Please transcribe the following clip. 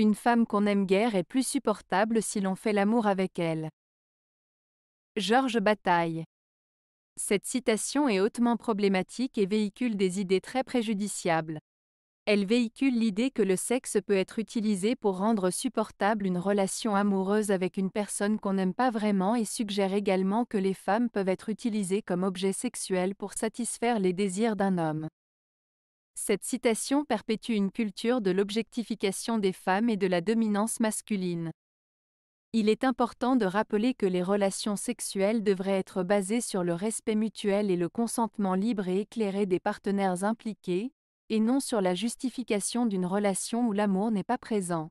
Une femme qu'on aime guère est plus supportable si l'on fait l'amour avec elle. Georges Bataille. Cette citation est hautement problématique et véhicule des idées très préjudiciables. Elle véhicule l'idée que le sexe peut être utilisé pour rendre supportable une relation amoureuse avec une personne qu'on n'aime pas vraiment et suggère également que les femmes peuvent être utilisées comme objets sexuels pour satisfaire les désirs d'un homme. Cette citation perpétue une culture de l'objectification des femmes et de la dominance masculine. Il est important de rappeler que les relations sexuelles devraient être basées sur le respect mutuel et le consentement libre et éclairé des partenaires impliqués, et non sur la justification d'une relation où l'amour n'est pas présent.